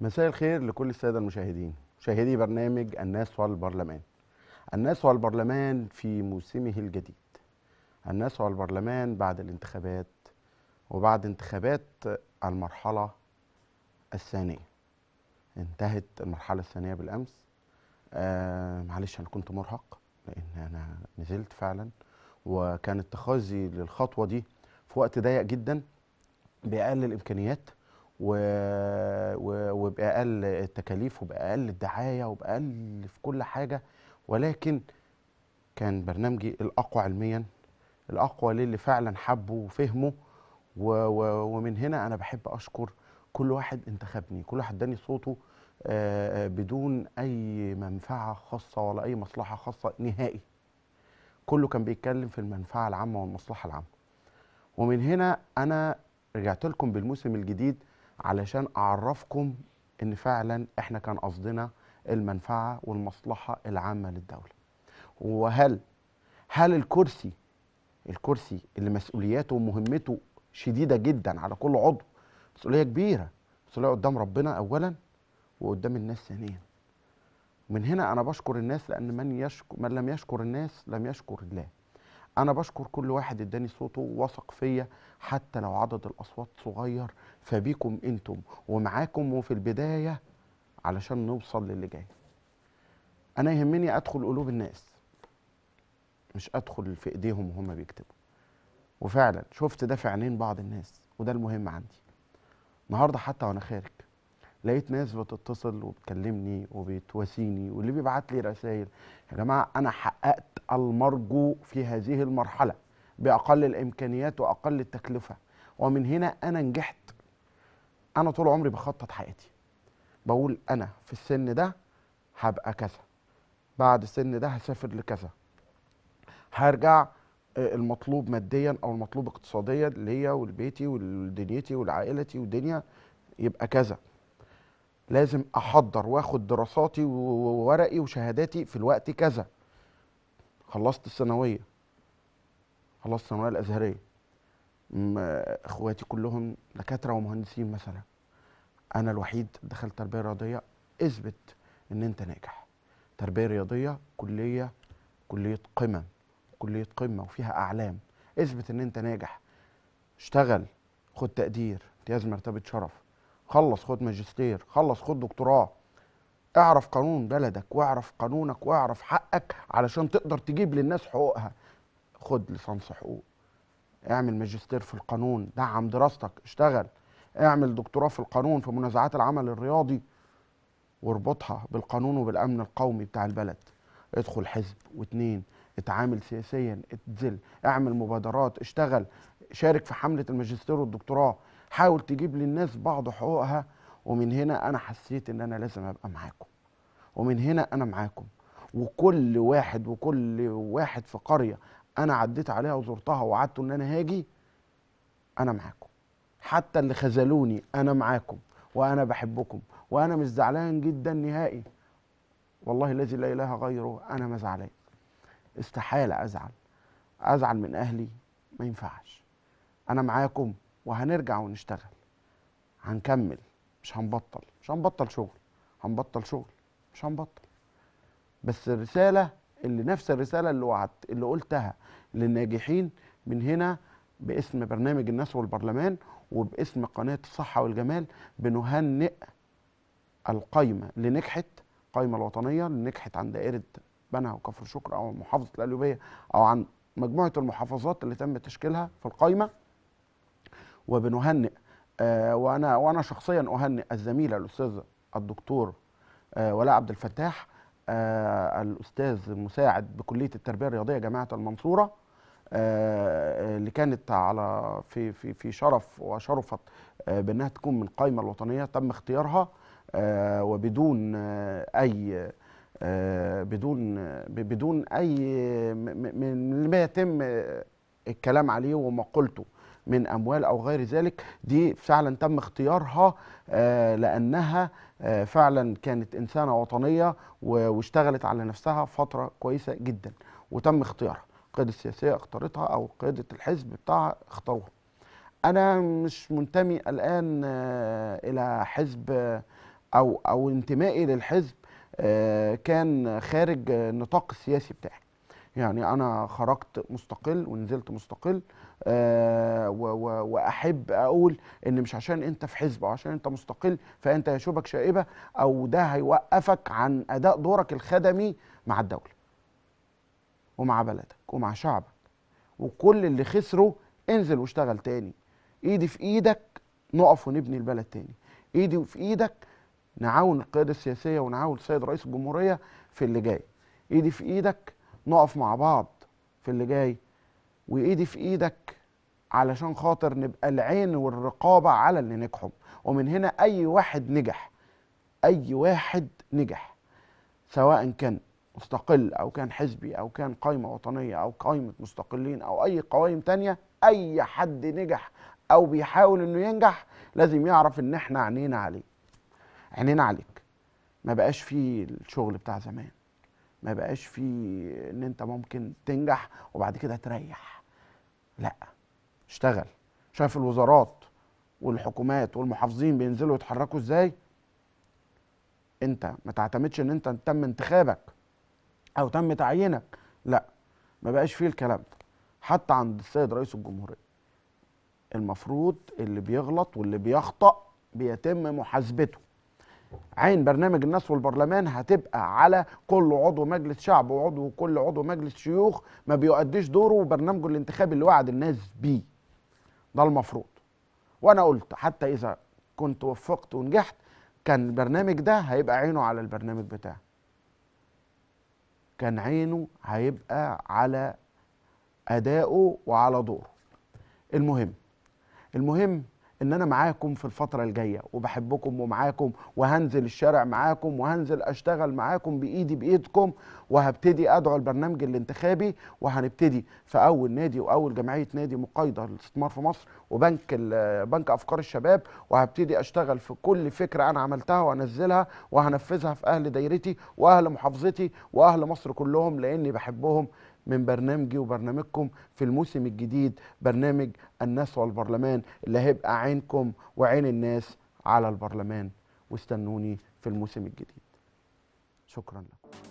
مساء الخير لكل السادة المشاهدين مشاهدي برنامج الناس والبرلمان الناس والبرلمان في موسمه الجديد الناس والبرلمان بعد الانتخابات وبعد انتخابات المرحلة الثانية انتهت المرحلة الثانية بالأمس آه معلش أنا كنت مرهق لأن أنا نزلت فعلا وكان اتخاذي للخطوة دي في وقت ضيق جدا بأقل الإمكانيات و... و... وباقل التكاليف وباقل الدعايه وباقل في كل حاجه ولكن كان برنامجي الاقوى علميا الاقوى للي فعلا حبه وفهمه و... و... ومن هنا انا بحب اشكر كل واحد انتخبني كل واحد اداني صوته آه، آه، بدون اي منفعه خاصه ولا اي مصلحه خاصه نهائي كله كان بيتكلم في المنفعه العامه والمصلحه العامه ومن هنا انا رجعت لكم بالموسم الجديد علشان اعرفكم ان فعلا احنا كان قصدنا المنفعه والمصلحه العامه للدوله وهل هل الكرسي الكرسي اللي مسؤولياته ومهمته شديده جدا على كل عضو مسؤوليه كبيره مسؤوليه قدام ربنا اولا وقدام الناس ثانيا من هنا انا بشكر الناس لان من يشكر من لم يشكر الناس لم يشكر الله انا بشكر كل واحد اداني صوته ووثق فيا حتى لو عدد الاصوات صغير فبيكم انتم ومعاكم وفي البدايه علشان نوصل للي جاي انا يهمني ادخل قلوب الناس مش ادخل في ايديهم وهم بيكتبوا وفعلا شفت ده في عينين بعض الناس وده المهم عندي النهارده حتى وانا خارج لقيت ناس بتتصل وبتكلمني وبتواسيني واللي بيبعت لي رسائل يا جماعه انا حققت المرجو في هذه المرحله باقل الامكانيات واقل التكلفه ومن هنا انا نجحت انا طول عمري بخطط حياتي بقول انا في السن ده هبقى كذا بعد السن ده هسافر لكذا هرجع آه، المطلوب ماديا او المطلوب اقتصاديا ليا ولبيتي ولدنيتي ولعائلتي ودنيا يبقى كذا لازم احضر واخد دراساتي وورقي وشهاداتي في الوقت كذا خلصت الثانويه خلصت الثانويه الازهريه اخواتي كلهم دكاتره ومهندسين مثلا انا الوحيد دخلت تربيه رياضيه اثبت ان انت ناجح تربيه رياضيه كليه كليه قمم كليه قمه وفيها اعلام اثبت ان انت ناجح اشتغل خد تقدير امتياز مرتبه شرف خلص خد ماجستير خلص خد دكتوراه اعرف قانون بلدك واعرف قانونك واعرف حقك علشان تقدر تجيب للناس حقوقها خد ليسانس حقوق اعمل ماجستير في القانون دعم دراستك اشتغل اعمل دكتوراه في القانون في منازعات العمل الرياضي واربطها بالقانون وبالامن القومي بتاع البلد ادخل حزب واتنين اتعامل سياسيا اتزل اعمل مبادرات اشتغل شارك في حمله الماجستير والدكتوراه حاول تجيب للناس بعض حقوقها ومن هنا انا حسيت ان انا لازم ابقى معاكم ومن هنا انا معاكم وكل واحد وكل واحد في قريه انا عديت عليها وزرتها وعدت ان انا هاجي انا معاكم حتى اللي خذلوني انا معاكم وانا بحبكم وانا مش زعلان جدا نهائي والله الذي لا اله غيره انا ما زعلان استحاله ازعل ازعل من اهلي ما ينفعش انا معاكم وهنرجع ونشتغل هنكمل مش هنبطل مش هنبطل شغل هنبطل شغل مش هنبطل بس الرساله اللي نفس الرساله اللي وعدت اللي قلتها للناجحين من هنا باسم برنامج الناس والبرلمان وباسم قناه الصحه والجمال بنهنئ القايمه اللي نجحت القايمه الوطنيه اللي نجحت عن دائره بنها وكفر شكر او محافظه القليوبيه او عن مجموعه المحافظات اللي تم تشكيلها في القايمه وبنهنئ آه، وانا وانا شخصيا اهنئ الزميله الاستاذ الدكتور آه، ولاء عبد الفتاح آه، الاستاذ المساعد بكليه التربيه الرياضيه جامعه المنصوره اللي كانت على في في في شرف وشرفت بانها تكون من القائمه الوطنيه تم اختيارها وبدون اي بدون بدون اي من ما يتم الكلام عليه وما قلته من اموال او غير ذلك دي فعلا تم اختيارها آه، لانها آه، فعلا كانت انسانه وطنيه واشتغلت على نفسها فتره كويسه جدا وتم اختيارها القياده السياسيه اختارتها او قياده الحزب بتاعها اختاروها انا مش منتمي الان آه، الى حزب او او انتمائي للحزب كان خارج النطاق السياسي بتاعي يعني انا خرجت مستقل ونزلت مستقل آه واحب اقول ان مش عشان انت في حزب او عشان انت مستقل فانت يشوبك شائبه او ده هيوقفك عن اداء دورك الخدمي مع الدوله ومع بلدك ومع شعبك وكل اللي خسره انزل واشتغل تاني ايدي في ايدك نقف ونبني البلد تاني ايدي في ايدك نعاون القياده السياسيه ونعاون السيد رئيس الجمهوريه في اللي جاي ايدي في ايدك نقف مع بعض في اللي جاي وايدي في ايدك علشان خاطر نبقى العين والرقابه على اللي نجحوا ومن هنا اي واحد نجح اي واحد نجح سواء كان مستقل او كان حزبي او كان قائمه وطنيه او قائمه مستقلين او اي قوائم تانية اي حد نجح او بيحاول انه ينجح لازم يعرف ان احنا عينينا عليه عينينا عليك ما بقاش فيه الشغل بتاع زمان ما بقاش في ان انت ممكن تنجح وبعد كده تريح لا اشتغل شايف الوزارات والحكومات والمحافظين بينزلوا يتحركوا ازاي انت ما تعتمدش ان انت تم انتخابك او تم تعيينك لا ما بقاش فيه الكلام ده حتى عند السيد رئيس الجمهوريه المفروض اللي بيغلط واللي بيخطأ بيتم محاسبته عين برنامج الناس والبرلمان هتبقى على كل عضو مجلس شعب وعضو كل عضو مجلس شيوخ ما بيؤديش دوره وبرنامجه الانتخابي اللي وعد الناس بيه ده المفروض وانا قلت حتى اذا كنت وفقت ونجحت كان البرنامج ده هيبقى عينه على البرنامج بتاعه كان عينه هيبقى على اداؤه وعلى دوره المهم المهم ان انا معاكم في الفتره الجايه وبحبكم ومعاكم وهنزل الشارع معاكم وهنزل اشتغل معاكم بايدي بايدكم وهبتدي ادعو البرنامج الانتخابي وهنبتدي في اول نادي واول جمعيه نادي مقايضه للاستثمار في مصر وبنك بنك افكار الشباب وهبتدي اشتغل في كل فكره انا عملتها وانزلها وهنفذها في اهل دايرتي واهل محافظتي واهل مصر كلهم لاني بحبهم من برنامجي وبرنامجكم في الموسم الجديد برنامج الناس والبرلمان اللي هيبقى عينكم وعين الناس على البرلمان واستنوني في الموسم الجديد شكرا لكم